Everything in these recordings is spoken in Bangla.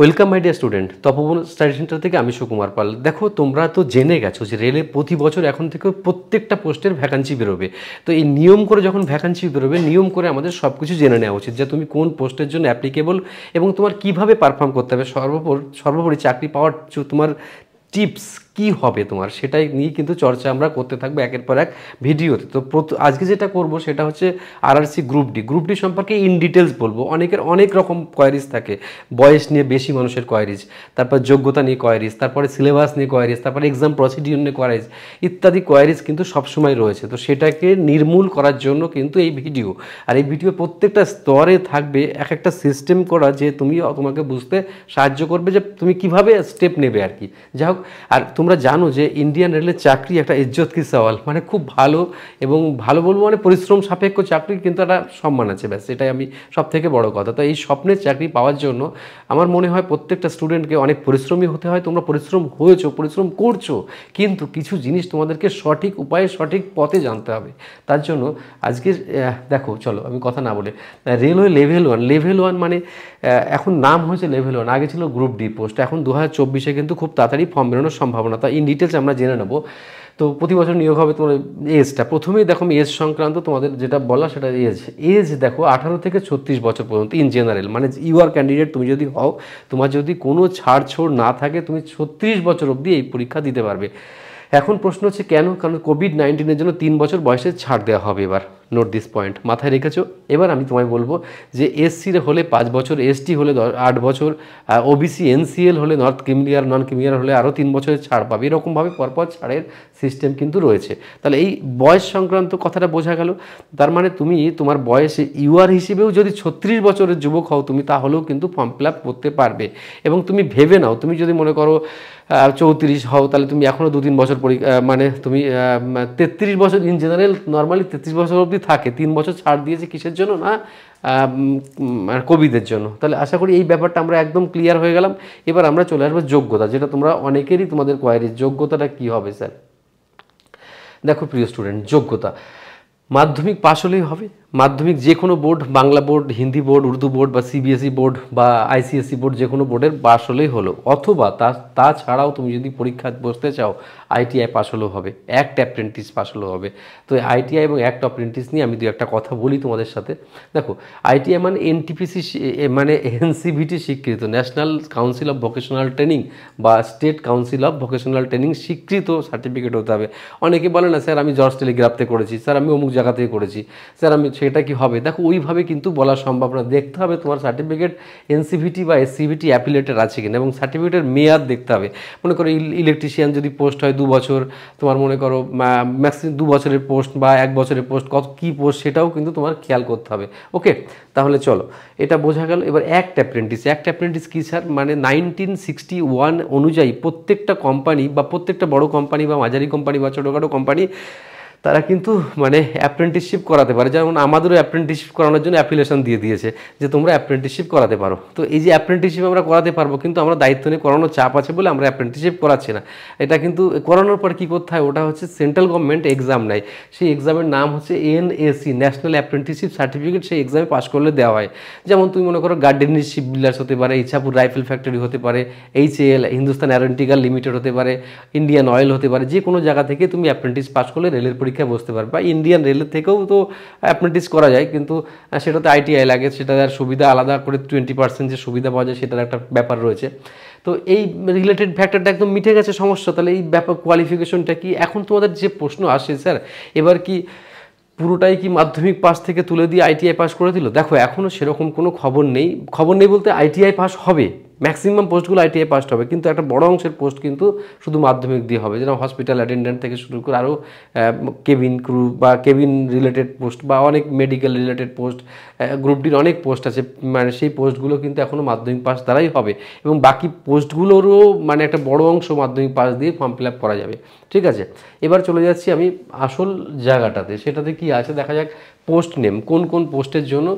welcome my dear student Tapoban study centre থেকে আমি সুকুমার পাল দেখো তোমরা তো জেনে গেছো যে রেলে প্রতি বছর এখন থেকে প্রত্যেকটা পোস্টের ভ্যাকান্সি বেরোবে তো এই নিয়ম করে যখন ভ্যাকান্সি বেরোবে নিয়ম করে আমাদের সব কিছু জেনে নেওয়া উচিত যে তুমি কোন পোস্টের জন্য অ্যাপ্লিকেবল এবং তোমার কিভাবে পারফর্ম করতে হবে সর্বোপরি সর্বোপরি চাকরি পাওয়ার তোমার টিপস কি হবে তোমার সেটাই নিয়ে কিন্তু চর্চা আমরা করতে থাকবো একের পর এক ভিডিওতে তো আজকে যেটা করব সেটা হচ্ছে RRC group D group D সম্পর্কে ইন ডিটেলস বলবো অনেকের অনেক রকম কোয়ারিজ থাকে বয়স নিয়ে বেশি মানুষের কোয়ারিজ তারপর যোগ্যতা নিয়ে কোয়ারিজ তারপরে সিলেবাস নিয়ে কোয়ারিজ তারপরে এক্সাম প্রসিডিউর নিয়ে কোয়ারিজ ইত্যাদি কোয়ারিজ কিন্তু সবসময় রয়েছে তো সেটাকে নির্মূল করার জন্য কিন্তু এই ভিডিও আর এই ভিডিও প্রত্যেকটা স্তরে থাকবে এক একটা সিস্টেম করা যে তুমি তোমাকে বুঝতে সাহায্য করবে যে তুমি কিভাবে স্টেপ নেবে আর কি যাই হোক আর তুমি তোমরা জানো যে ইন্ডিয়ান রেলের চাকরি একটা ইজ্জত কি সওয়াল মানে খুব ভালো এবং ভালো বলবো মানে পরিশ্রম সাপেক্ষ চাকরি কিন্তু একটা সম্মান আছে ব্যাস এটাই আমি সব থেকে বড় কথা তো এই স্বপ্নের চাকরি পাওয়ার জন্য আমার মনে হয় প্রত্যেকটা স্টুডেন্টকে অনেক পরিশ্রমী হতে হয় তোমরা পরিশ্রম হয়েছো পরিশ্রম করছো কিন্তু কিছু জিনিস তোমাদেরকে সঠিক উপায়ে সঠিক পথে জানতে হবে তার জন্য আজকে দেখো চলো আমি কথা না বলে railway level one level one মানে এখন নাম হয়েছে লেভেল ওয়ান আগে ছিল গ্রুপ ডি পোস্ট এখন দু হাজার চব্বিশে কিন্তু খুব তাড়াতাড়ি ফর্ম বেরোনোর সম্ভাবনা না তা ইন ডিটেলস আমরা জেনে নেব তো প্রতি বছর নিয়োগ হবে তোমার এজটা প্রথমেই দেখো এজ সংক্রান্ত তোমাদের যেটা বলা সেটা এজ এজ দেখো আঠারো থেকে ছত্রিশ বছর পর্যন্ত ইন জেনারেল মানে ইউ আর ক্যান্ডিডেট তুমি যদি হও তোমার যদি কোনো ছাড় ছোড় না থাকে তুমি ছত্রিশ বছর অবধি এই পরীক্ষা দিতে পারবে এখন প্রশ্ন হচ্ছে কেন কারণ কোভিড নাইন্টিনের জন্য তিন বছর বয়সে ছাড় দেওয়া হবে এবার নোট দিস পয়েন্ট মাথায় রেখেছো এবার আমি তোমায় বলবো যে এসসির হলে পাঁচ বছর এসটি হলে আট বছর ওবিসি এনসিএল হলে নর্থ ক্রিমিলিয়ার নন ক্রিমিলিয়ার হলে আরও তিন বছরের ছাড় পাবে এরকমভাবে পরপর ছাড়ের সিস্টেম কিন্তু রয়েছে তাহলে এই বয়স সংক্রান্ত কথাটা বোঝা গেল তার মানে তুমি তোমার বয়সে ইউআর হিসেবেও যদি ছত্রিশ বছরের যুবক হও তুমি তাহলেও কিন্তু ফর্ম ফিল করতে পারবে এবং তুমি ভেবে নাও তুমি যদি মনে করো চৌত্রিশ হও তাহলে তুমি এখনও দু তিন বছর পরি মানে তুমি তেত্রিশ বছর ইন জেনারেল নর্মালি তেত্রিশ বছর অবধি থাকে তিন বছর ছাড় দিয়েছে কিসের জন্য না কবিদের জন্য তাহলে আশা করি এই ব্যাপারটা আমরা একদম ক্লিয়ার হয়ে গেলাম এবার আমরা চলে আসবো যোগ্যতা যেটা তোমরা অনেকেরই তোমাদের কোয়ারি যোগ্যতাটা কি হবে স্যার দেখো প্রিয় স্টুডেন্ট যোগ্যতা মাধ্যমিক পাশ হলেই হবে মাধ্যমিক যে কোনো board Bangla board Hindi board Urdu board বা সিবিএসই e বোর্ড বা আইসিএসসি e বোর্ড যে কোনো বোর্ডের পাশ হলেই হলো অথবা তা তাছাড়াও তুমি যদি পরীক্ষা বসতে চাও আইটিআই পাস হলেও হবে অ্যাক্ট অ্যাপ্রেন্টিস পাস হলেও হবে তো আইটিআই এবং অ্যাক্ট অ্যাপ্রেন্টিস নিয়ে আমি দু একটা কথা বলি তোমাদের সাথে দেখো আইটিআই মানে এনটিপিসি মানে এনসিভিটি স্বীকৃত National Council of Vocational Training বা State Council of Vocational Training স্বীকৃত সার্টিফিকেট হতে হবে অনেকে বলে না স্যার আমি জর্জ টেলিগ্রাফতে করেছি স্যার আমি অমুক জায়গা থেকে করেছি স্যার আমি সেটা কি হবে দেখো ওইভাবে কিন্তু বলা সম্ভব না দেখতে হবে তোমার সার্টিফিকেট এনসিভিটি বা এসসিভিটি অ্যাপিলেটেড আছে কিনা এবং সার্টিফিকেটের মেয়াদ দেখতে হবে মনে করো ইলেকট্রিশিয়ান যদি পোস্ট হয় দু বছর তোমার মনে করো ম্যাক্সিমাম দু বছরের পোস্ট বা এক বছরের পোস্ট কত কী পোস্ট সেটাও কিন্তু তোমার খেয়াল করতে হবে ওকে তাহলে চলো এটা বোঝা গেল এবার অ্যাক্ট অ্যাপ্রেন্টিস অ্যাক্ট অ্যাপ্রেন্টিস কী স্যার মানে নাইনটিন সিক্সটি ওয়ান অনুযায়ী প্রত্যেকটা কোম্পানি বা প্রত্যেকটা বড় কোম্পানি বা মাঝারি কোম্পানি বা ছোটোখাটো কোম্পানি তারা কিন্তু মানে অ্যাপ্রেন্টিসশিপ করাতে পারে যেমন আমাদেরও অ্যাপ্রেন্টিসশিপ করানোর জন্য অ্যাপ্লিকেশন দিয়ে দিয়েছে যে তোমরা অ্যাপ্রেন্টিসশিপ করাতে পারো তো এই যে অ্যাপ্রেন্টিসশিপ আমরা করাতে পারবো কিন্তু আমরা দায়িত্ব নিয়ে করানোর চাপ আছে বলে আমরা অ্যাপ্রেন্টিসশিপ করাচ্ছি না এটা কিন্তু করানোর পর কী করতে হয় ওটা হচ্ছে সেন্ট্রাল গভর্নমেন্ট এক্সাম নেয় সেই এক্সামের নাম হচ্ছে এনএসি ন্যাশনাল অ্যাপ্রেন্টিসশিপ সার্টিফিকেট সেই এক্সামে পাশ করলে দেওয়া হয় যেমন তুমি মনে করো গার্ডেনশিপ বিল্ডার্স হতে পারে ইচ্ছাপুর রাইফেল ফ্যাক্টরি হতে পারে এইচএল হিন্দুস্তান অ্যারোনটিক্যাল লিমিটেড হতে পারে ইন্ডিয়ান অয়েল হতে পারে যে কোনো জায়গা থেকে তুমি অ্যাপ্রেন্টিস পাশ করলে রেলের পরীক্ষা পরীক্ষা বুঝতে পারবে বা ইন্ডিয়ান রেলের থেকেও তো অ্যাপ্রেন্টিস করা যায় কিন্তু সেটাতে আইটিআই লাগে সেটা আর সুবিধা আলাদা করে টোয়েন্টি পার্সেন্ট যে সুবিধা পাওয়া যায় সেটার একটা ব্যাপার রয়েছে তো এই রিলেটেড ফ্যাক্টরটা একদম মিটে গেছে সমস্যা তাহলে এই ব্যাপার কোয়ালিফিকেশনটা কি এখন তোমাদের যে প্রশ্ন আসে স্যার এবার কি পুরোটাই কি মাধ্যমিক পাস থেকে তুলে দিয়ে আইটিআই পাস করে দিল দেখো এখনও সেরকম কোনো খবর নেই খবর নেই বলতে আইটিআই পাস হবে ম্যাক্সিমাম পোস্টগুলো আইটিআই পাস হবে কিন্তু একটা বড় অংশের পোস্ট কিন্তু শুধু মাধ্যমিক দিয়ে হবে যেরকম হসপিটাল অ্যাটেন্ডেন্ট থেকে শুরু করে আরও কেবিন ক্রু বা কেবিন রিলেটেড পোস্ট বা অনেক মেডিকেল রিলেটেড পোস্ট গ্রুপ ডির অনেক পোস্ট আছে মানে সেই পোস্টগুলো কিন্তু এখনও মাধ্যমিক পাস দ্বারাই হবে এবং বাকি পোস্টগুলোরও মানে একটা বড় অংশ মাধ্যমিক পাস দিয়ে ফর্ম ফিল আপ করা যাবে ঠিক আছে এবার চলে যাচ্ছি আমি আসল জায়গাটাতে সেটাতে কি আছে দেখা যাক পোস্ট নেম কোন কোন পোস্টের জন্য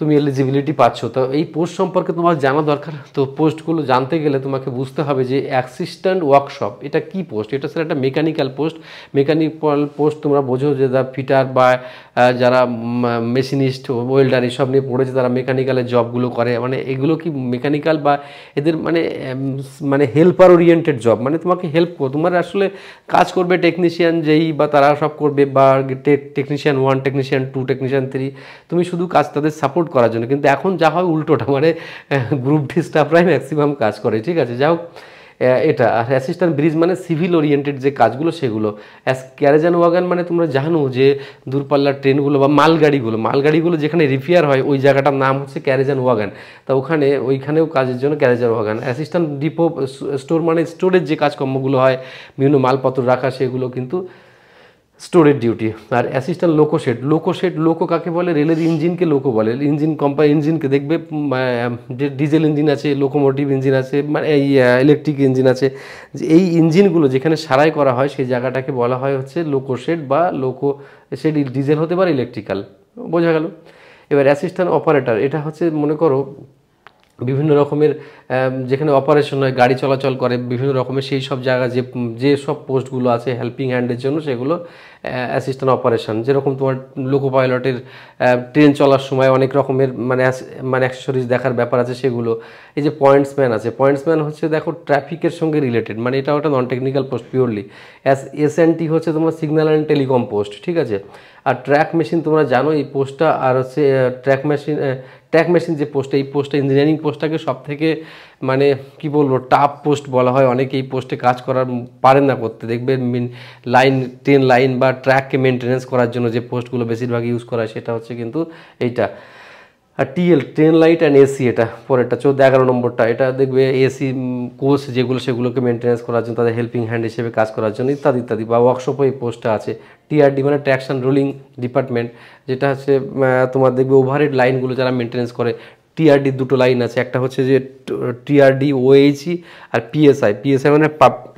তুমি এলিজিবিলিটি পাচ্ছ তো এই পোস্ট সম্পর্কে তোমার জানা দরকার তো পোস্টগুলো জানতে গেলে তোমাকে বুঝতে হবে যে অ্যাসিস্ট্যান্ট ওয়ার্কশপ এটা কি পোস্ট এটা স্যার একটা মেকানিক্যাল পোস্ট মেকানিক্যাল পোস্ট তোমরা বোঝো যে যারা ফিটার বা যারা মেশিনিস্ট ওয়েল্ডার এসব নিয়ে পড়েছে তারা মেকানিক্যালের জবগুলো করে মানে এগুলো কি মেকানিক্যাল বা এদের মানে মানে হেল্পার ওরিয়েন্টেড জব মানে তোমাকে হেল্প করো তোমার আসলে কাজ করবে টেকনিশিয়ান যেই বা তারা সব করবে বা technician one technician two technician three তুমি শুধু কাজ তাদের সাপোর্ট সাপোর্ট করার জন্য কিন্তু এখন যা হয় উল্টোটা মানে গ্রুপ ডি স্টাফরাই ম্যাক্সিমাম কাজ করে ঠিক আছে যাই এটা আর অ্যাসিস্ট্যান্ট ব্রিজ মানে সিভিল ওরিয়েন্টেড যে কাজগুলো সেগুলো অ্যাস ক্যারেজান ওয়াগান মানে তোমরা জানো যে দূরপাল্লার ট্রেনগুলো বা মালগাড়িগুলো মালগাড়িগুলো যেখানে রিপেয়ার হয় ওই জায়গাটার নাম হচ্ছে ক্যারেজান ওয়াগান তা ওখানে ওইখানেও কাজের জন্য carriage and wagon assistant depot store মানে স্টোরেজ যে কাজকর্মগুলো হয় বিভিন্ন মালপত্র রাখা সেগুলো কিন্তু স্টোরের ডিউটি আর অ্যাসিস্ট্যান্ট লোকোশেড লোকোশেড লোকো কাকে বলে রেলের ইঞ্জিনকে লোকো বলে ইঞ্জিন কোম্পানি ইঞ্জিনকে দেখবে যে ডিজেল ইঞ্জিন আছে লোকোমোটিভ ইঞ্জিন আছে মানে এই ইলেকট্রিক ইঞ্জিন আছে যে এই ইঞ্জিনগুলো যেখানে সারাই করা হয় সেই জায়গাটাকে বলা হয় হচ্ছে লোকোশেড বা লোকো শেড ডিজেল হতে পারে ইলেকট্রিক্যাল বোঝা গেল এবার অ্যাসিস্ট্যান্ট অপারেটর এটা হচ্ছে মনে করো বিভিন্ন রকমের যেখানে অপারেশন হয় গাড়ি চলাচল করে বিভিন্ন রকমের সেই সব জায়গা যে যে সব পোস্টগুলো আছে হেল্পিং হ্যান্ডের জন্য সেগুলো অ্যাসিস্ট্যান্ট অপারেশন যেরকম তোমার লোকো পাইলটের ট্রেন চলার সময় অনেক রকমের মানে মানে অ্যাক্সেসরিজ দেখার ব্যাপার আছে সেগুলো এই যে পয়েন্টসম্যান আছে পয়েন্টসম্যান হচ্ছে দেখো ট্রাফিকের সঙ্গে রিলেটেড মানে এটা ওটা non technical post purely S S T হচ্ছে তোমার সিগন্যাল অ্যান্ড টেলিকম পোস্ট ঠিক আছে আর ট্র্যাক মেশিন তোমরা জানো এই পোস্টটা আর হচ্ছে ট্র্যাক মেশিন ট্যাক মেশিন যে পোস্ট এই পোস্টটা ইঞ্জিনিয়ারিং পোস্টটাকে সব থেকে মানে কি বলবো টাফ পোস্ট বলা হয় অনেকে এই পোস্টে কাজ করার পারেন না করতে দেখবে লাইন ট্রেন লাইন বা ট্র্যাককে মেনটেন্যান্স করার জন্য যে পোস্টগুলো বেশিরভাগ ইউজ করা হয় সেটা হচ্ছে কিন্তু এইটা আর TL train light and AC এটা পরেরটা চোদ্দ এগারো নম্বরটা এটা দেখবে এসি কোর্স যেগুলো সেগুলোকে মেনটেন্যান্স করার জন্য তাদের হেল্পিং হ্যান্ড হিসেবে কাজ করার জন্য ইত্যাদি ইত্যাদি বা ওয়ার্কশপও এই পোস্টটা আছে টিআরডি মানে ট্র্যাকশন রোলিং ডিপার্টমেন্ট যেটা হচ্ছে তোমার দেখবে ওভারহেড লাইনগুলো যারা মেনটেনেন্স করে টিআরডি দুটো লাইন আছে একটা হচ্ছে যে টিআরডি ওএইচি আর পিএসআই পিএসআই মানে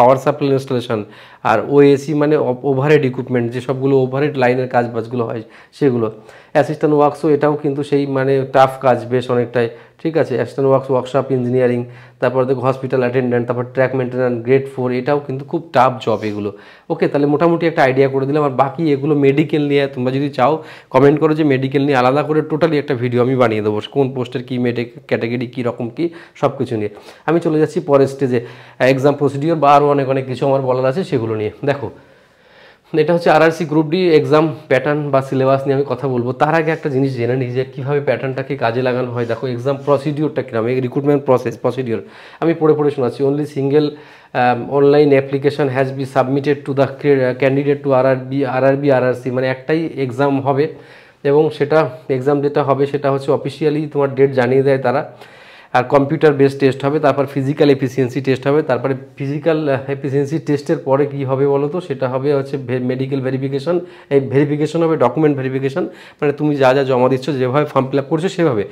পাওয়ার সাপ্লাই ইনস্টলেশন আর ওএসি মানে ওভারহেড ইকুইপমেন্ট যে সবগুলো ওভারহেড লাইনের কাজ বাজগুলো হয় সেগুলো অ্যাসিস্ট্যান্ট ওয়ার্কসও এটাও কিন্তু সেই মানে টাফ কাজ বেশ অনেকটাই ঠিক আছে অ্যাসিস্ট্যান্ট ওয়ার্কস ওয়ার্কশপ ইঞ্জিনিয়ারিং তারপর দেখো হসপিটাল অ্যাটেন্ডেন্ট তারপর ট্র্যাক মেনটেন্যান্ট গ্রেড ফোর এটাও কিন্তু খুব টাফ জব এগুলো ওকে তাহলে মোটামুটি একটা আইডিয়া করে দিলাম আর বাকি এগুলো মেডিকেল নিয়ে তোমরা যদি চাও কমেন্ট করো যে মেডিকেল নিয়ে আলাদা করে টোটালি একটা ভিডিও আমি বানিয়ে দেবো কোন পোস্টের কী মেডে ক্যাটাগরি কী রকম কী সব কিছু নিয়ে আমি চলে যাচ্ছি পরের স্টেজে এক্সাম প্রসিডিওর বা আরও অনেক অনেক কিছু আমার বলার আছে সেগুলো নিয়ে দেখো এটা হচ্ছে RRC group D exam pattern বা সিলেবাস নিয়ে আমি কথা বলবো তার আগে একটা জিনিস জেনে নিই যে কীভাবে প্যাটার্নটাকে কাজে লাগানো হয় দেখো এক্সাম প্রসিডিওরটা কীরকম এই রিক্রুটমেন্ট প্রসেস প্রসিডিওর আমি পড়ে পড়ে শোনাচ্ছি only single online application has be submitted to the candidate to RRB R B মানে একটাই এক্সাম হবে এবং সেটা এক্সাম যেটা হবে সেটা হচ্ছে অফিসিয়ালি তোমার ডেট জানিয়ে দেয় তারা আর কম্পিউটার বেস টেস্ট হবে তারপর ফিজিক্যাল এফিসিয়েন্সি টেস্ট হবে তারপরে ফিজিক্যাল এফিসিয়েন্সি টেস্টের পরে কি হবে বলো তো সেটা হবে হচ্ছে মেডিকেল ভেরিফিকেশন এই ভেরিফিকেশন হবে ডকুমেন্ট ভেরিফিকেশন মানে তুমি যা যা জমা দিচ্ছ যেভাবে ফর্ম ফিল আপ করছো সেভাবে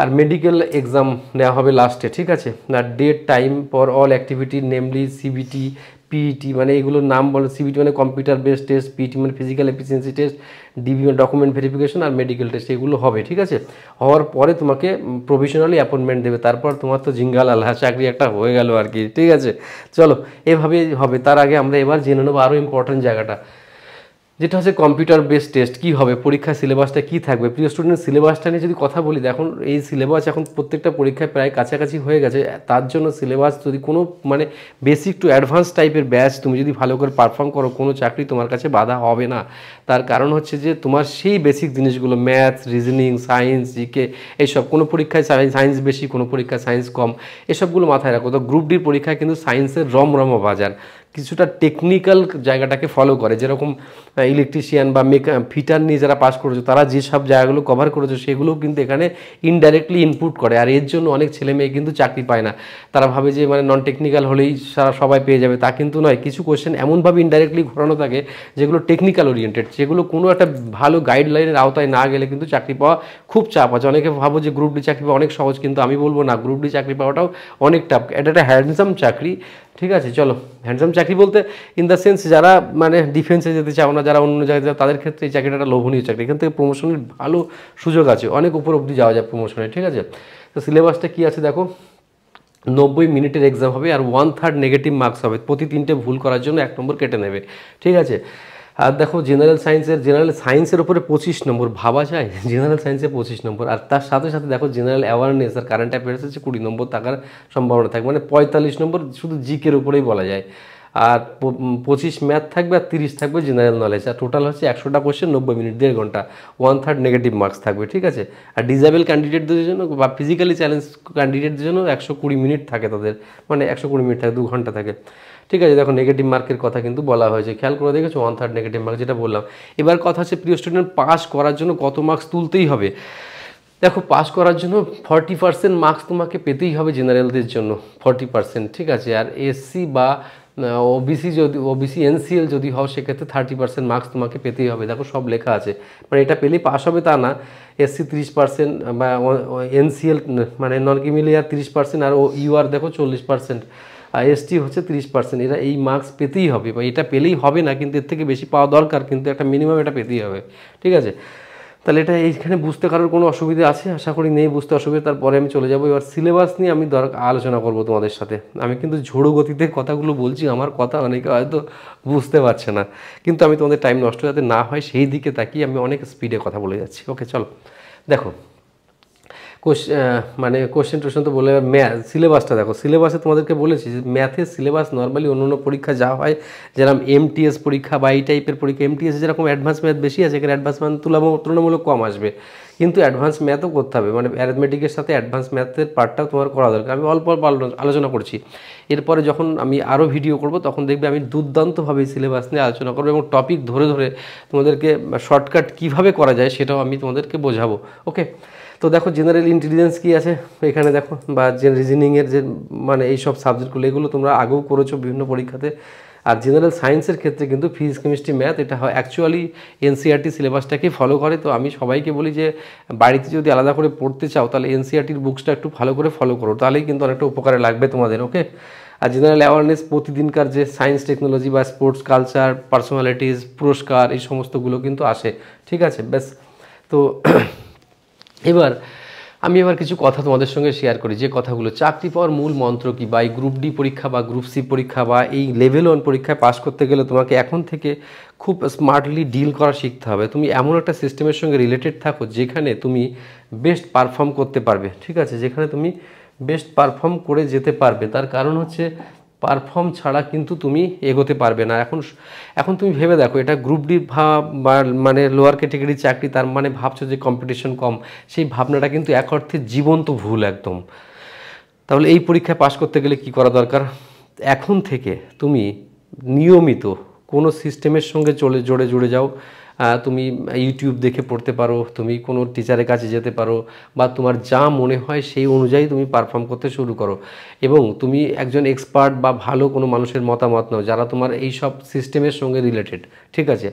আর মেডিকেল এক্সাম নেওয়া হবে লাস্টে ঠিক আছে আর ডেট টাইম পর all activity namely CBT PET e মানে এগুলোর নাম বলে সিবিটি মানে কম্পিউটার বেস টেস্ট পিইটি মানে ফিজিক্যাল এফিসিয়েন্সি টেস্ট ডিবি মানে ডকুমেন্ট ভেরিফিকেশন আর মেডিকেল টেস্ট এগুলো হবে ঠিক আছে হওয়ার পরে তোমাকে প্রভিশনালি অ্যাপয়েন্টমেন্ট দেবে তারপর তোমার তো জিঙ্গাল আল্লাহ চাকরি একটা হয়ে গেল আর কি ঠিক আছে চলো এভাবেই হবে তার আগে আমরা এবার জেনে নেবো আরও ইম্পর্ট্যান্ট জায়গাটা যেটা হচ্ছে কম্পিউটার বেস টেস্ট কী হবে পরীক্ষার সিলেবাসটা কী থাকবে প্রিয় স্টুডেন্ট সিলেবাসটা নিয়ে যদি কথা বলি দেখুন এই সিলেবাস এখন প্রত্যেকটা পরীক্ষায় প্রায় কাছাকাছি হয়ে গেছে তার জন্য সিলেবাস যদি কোনো মানে বেসিক টু অ্যাডভান্স টাইপের ব্যাচ তুমি যদি ভালো করে পারফর্ম করো কোনো চাকরি তোমার কাছে বাধা হবে না তার কারণ হচ্ছে যে তোমার সেই বেসিক জিনিসগুলো ম্যাথস রিজনিং সায়েন্স জিকে এইসব কোনো পরীক্ষায় সায়েন্স বেশি কোনো পরীক্ষায় সায়েন্স কম এসবগুলো মাথায় রাখো তো গ্রুপ ডির পরীক্ষায় কিন্তু সায়েন্সের রম বাজার কিছুটা টেকনিক্যাল জায়গাটাকে ফলো করে যেরকম ইলেকট্রিশিয়ান বা মেকা ফিটার নিয়ে যারা পাস করেছে তারা যেসব জায়গাগুলো কভার করেছে সেগুলোও কিন্তু এখানে ইনডাইরেক্টলি ইনপুট করে আর এর জন্য অনেক ছেলে মেয়ে কিন্তু চাকরি পায় না তারা ভাবে যে মানে নন টেকনিক্যাল হলেই সারা সবাই পেয়ে যাবে তা কিন্তু নয় কিছু কোয়েশ্চেন এমনভাবে ইনডাইরেক্টলি ঘোরানো থাকে যেগুলো টেকনিক্যাল ওরিয়েন্টেড সেগুলো কোনো একটা ভালো গাইডলাইনের আওতায় না গেলে কিন্তু চাকরি পাওয়া খুব চাপ আছে অনেকে ভাবো যে গ্রুপ ডি চাকরি পাওয়া অনেক সহজ কিন্তু আমি বলবো না গ্রুপ ডি চাকরি পাওয়াটাও অনেক টাপ এটা একটা হ্যান্ডসাম চাকরি ঠিক আছে চলো হ্যান্ডসাম চাকরি বলতে ইন দ্য সেন্স যারা মানে ডিফেন্সে যেতে চাও না যারা অন্য জায়গায় তাদের ক্ষেত্রে এই চাকরিটা একটা লোভনীয় চাকরি এখান থেকে প্রমোশনের ভালো সুযোগ আছে অনেক উপর অব্দি যাওয়া যায় প্রমোশনে ঠিক আছে তো সিলেবাসটা কী আছে দেখো নব্বই মিনিটের এক্সাম হবে আর ওয়ান থার্ড নেগেটিভ মার্কস হবে প্রতি তিনটে ভুল করার জন্য এক নম্বর কেটে নেবে ঠিক আছে আর দেখো জেনারেল সায়েন্সের জেনারেল সায়েন্সের উপরে পঁচিশ নম্বর ভাবা যায় জেনারেল সায়েন্সে পঁচিশ নম্বর আর তার সাথে সাথে দেখো জেনারেল অ্যাওয়ারনেস আর কারেন্ট অ্যাফেয়ার্স হচ্ছে কুড়ি নম্বর থাকার সম্ভাবনা থাকে মানে পঁয়তাল্লিশ নম্বর শুধু জিকের উপরেই বলা যায় আর পঁচিশ ম্যাথ থাকবে আর তিরিশ থাকবে জেনারেল নলেজ আর টোটাল হচ্ছে একশোটা কোয়েশ্চেন নব্বই মিনিট দেড় ঘন্টা ওয়ান থার্ড নেগেটিভ মার্কস থাকবে ঠিক আছে আর ডিজেবল ক্যান্ডিডেটদের জন্য বা ফিজিক্যালি চ্যালেঞ্জ ক্যান্ডিডেটদের জন্য একশো কুড়ি মিনিট থাকে তাদের মানে একশো কুড়ি মিনিট থাকে দু ঘন্টা থাকে ঠিক আছে দেখো নেগেটিভ মার্কের কথা কিন্তু বলা হয়েছে খেয়াল করে দেখেছো ওয়ান থার্ড নেগেটিভ মার্ক যেটা বললাম এবার কথা হচ্ছে প্রিয় স্টুডেন্ট পাস করার জন্য কত মার্কস তুলতেই হবে দেখো পাস করার জন্য ফর্টি পার্সেন্ট মার্কস তোমাকে পেতেই হবে জেনারেলদের জন্য ফর্টি পার্সেন্ট ঠিক আছে আর এসসি বা ওবিসি যদি ওবিসি এনসিএল যদি হও সেক্ষেত্রে থার্টি পার্সেন্ট মার্কস তোমাকে পেতেই হবে দেখো সব লেখা আছে মানে এটা পেলেই পাস হবে তা না এসসি তিরিশ পার্সেন্ট বা এনসিএল মানে নন ক্রিমিলিয়ার তিরিশ পার্সেন্ট আর ও ইউআর দেখো চল্লিশ পার্সেন্ট এসটি হচ্ছে তিরিশ পার্সেন্ট এরা এই মার্কস পেতেই হবে বা এটা পেলেই হবে না কিন্তু এর থেকে বেশি পাওয়া দরকার কিন্তু একটা মিনিমাম এটা পেতেই হবে ঠিক আছে তাহলে এটা এইখানে বুঝতে কারোর কোনো অসুবিধা আছে আশা করি নেই বুঝতে অসুবিধা তারপরে আমি চলে যাবো এবার সিলেবাস নিয়ে আমি দরকার আলোচনা করবো তোমাদের সাথে আমি কিন্তু ঝোড়ো গতিতে কথাগুলো বলছি আমার কথা অনেকে হয়তো বুঝতে পারছে না কিন্তু আমি তোমাদের টাইম নষ্ট যাতে না হয় সেই দিকে তাকিয়ে আমি অনেক স্পিডে কথা বলে যাচ্ছি ওকে চলো দেখো মানে কোশ্চেন টোশন তো বলে ম্যাথ সিলেবাসটা দেখো সিলেবাসে তোমাদেরকে বলেছি ম্যাথের সিলেবাস নর্মালি অন্য অন্য পরীক্ষা যা হয় যেরকম এমটিএস পরীক্ষা বা এই টাইপের পরীক্ষা এমটিএস যেরকম অ্যাডভান্স ম্যাথ বেশি আছে এখানে অ্যাডভান্স ম্যাথ তুলনামূলক কম আসবে কিন্তু অ্যাডভান্স ম্যাথও করতে হবে মানে অ্যারেথমেটিকের সাথে অ্যাডভান্স ম্যাথের পার্টটাও তোমার করা দরকার আমি অল্প অল্প আলোচনা করছি এরপরে যখন আমি আরও ভিডিও করব তখন দেখবে আমি দুর্দান্তভাবে সিলেবাস নিয়ে আলোচনা করবো এবং টপিক ধরে ধরে তোমাদেরকে শর্টকাট কিভাবে করা যায় সেটাও আমি তোমাদেরকে বোঝাবো ওকে তো দেখো জেনারেল ইন্টেলিজেন্স কি আছে এখানে দেখো বা যে রিজনিংয়ের যে মানে এই সব সাবজেক্টগুলো এগুলো তোমরা আগেও করেছো বিভিন্ন পরীক্ষাতে আর জেনারেল সায়েন্সের ক্ষেত্রে কিন্তু ফিজিক্স কেমিস্ট্রি ম্যাথ এটা হয় অ্যাকচুয়ালি এনসিআরটি সিলেবাসটাকেই ফলো করে তো আমি সবাইকে বলি যে বাড়িতে যদি আলাদা করে পড়তে চাও তাহলে এনসিআরটির বুকসটা একটু ভালো করে ফলো করো তাহলেই কিন্তু অনেকটা উপকারে লাগবে তোমাদের ওকে আর জেনারেল অ্যাওয়ারনেস প্রতিদিনকার যে সায়েন্স টেকনোলজি বা স্পোর্টস কালচার পার্সোনালিটিস পুরস্কার এই সমস্তগুলো কিন্তু আসে ঠিক আছে ব্যাস তো এবার আমি এবার কিছু কথা তোমাদের সঙ্গে শেয়ার করি যে কথাগুলো চাকরি পাওয়ার মূল মন্ত্র কি বা এই গ্রুপ ডি পরীক্ষা বা গ্রুপ সি পরীক্ষা বা এই লেভেল ওয়ান পরীক্ষায় পাশ করতে গেলে তোমাকে এখন থেকে খুব স্মার্টলি ডিল করা শিখতে হবে তুমি এমন একটা সিস্টেমের সঙ্গে রিলেটেড থাকো যেখানে তুমি বেস্ট পারফর্ম করতে পারবে ঠিক আছে যেখানে তুমি বেস্ট পারফর্ম করে যেতে পারবে তার কারণ হচ্ছে পারফর্ম ছাড়া কিন্তু তুমি এগোতে পারবে না এখন এখন তুমি ভেবে দেখো এটা গ্রুপ ডি ভাব বা মানে লোয়ার ক্যাটেগরি চাকরি তার মানে ভাবছো যে কম্পিটিশন কম সেই ভাবনাটা কিন্তু এক অর্থে জীবন্ত ভুল একদম তাহলে এই পরীক্ষায় পাশ করতে গেলে কি করা দরকার এখন থেকে তুমি নিয়মিত কোনো সিস্টেমের সঙ্গে চলে জোরে জুড়ে যাও তুমি ইউটিউব দেখে পড়তে পারো তুমি কোনো টিচারের কাছে যেতে পারো বা তোমার যা মনে হয় সেই অনুযায়ী তুমি পারফর্ম করতে শুরু করো এবং তুমি একজন এক্সপার্ট বা ভালো কোনো মানুষের মতামত নাও যারা তোমার এই সব সিস্টেমের সঙ্গে রিলেটেড ঠিক আছে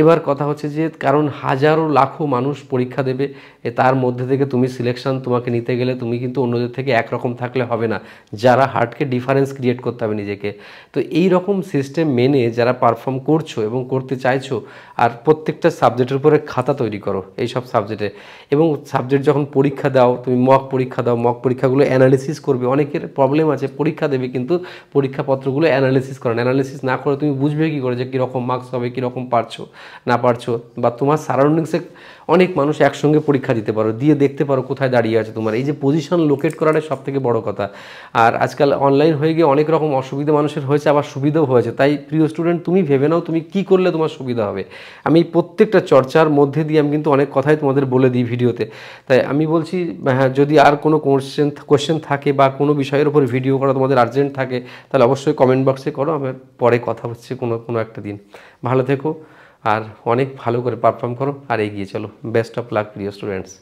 এবার কথা হচ্ছে যে কারণ হাজারো লাখো মানুষ পরীক্ষা দেবে তার মধ্যে থেকে তুমি সিলেকশন তোমাকে নিতে গেলে তুমি কিন্তু অন্যদের থেকে একরকম থাকলে হবে না যারা হার্টকে ডিফারেন্স ক্রিয়েট করতে হবে নিজেকে তো এই রকম সিস্টেম মেনে যারা পারফর্ম করছো এবং করতে চাইছো আর প্রত্যেকটা সাবজেক্টের উপরে খাতা তৈরি করো এই সব সাবজেক্টে এবং সাবজেক্ট যখন পরীক্ষা দাও তুমি মক পরীক্ষা দাও মক পরীক্ষাগুলো অ্যানালিসিস করবে অনেকের প্রবলেম আছে পরীক্ষা দেবে কিন্তু পরীক্ষাপত্রগুলো অ্যানালিসিস করেন অ্যানালিসিস না করে তুমি বুঝবে কী করে যে কীরকম মার্কস হবে কীরকম পারছো না পারছো বা তোমার সারাউন্ডিংসে অনেক মানুষ একসঙ্গে পরীক্ষা দিতে পারো দিয়ে দেখতে পারো কোথায় দাঁড়িয়ে আছে তোমার এই যে পজিশন লোকেট করাটা সব থেকে বড়ো কথা আর আজকাল অনলাইন হয়ে গিয়ে অনেক রকম অসুবিধা মানুষের হয়েছে আবার সুবিধাও হয়েছে তাই প্রিয় স্টুডেন্ট তুমি ভেবে নাও তুমি কি করলে তোমার সুবিধা হবে আমি প্রত্যেকটা চর্চার মধ্যে দিয়ে আমি কিন্তু অনেক কথাই তোমাদের বলে দিই ভিডিওতে তাই আমি বলছি হ্যাঁ যদি আর কোনো কোশ্চেন কোশ্চেন থাকে বা কোনো বিষয়ের উপর ভিডিও করা তোমাদের আর্জেন্ট থাকে তাহলে অবশ্যই কমেন্ট বক্সে করো আমার পরে কথা হচ্ছে কোনো কোনো একটা দিন ভালো থেকো আর অনেক ভালো করে পারফর্ম করো আর এগিয়ে চলো বেস্ট অফ লাক প্রিয় স্টুডেন্টস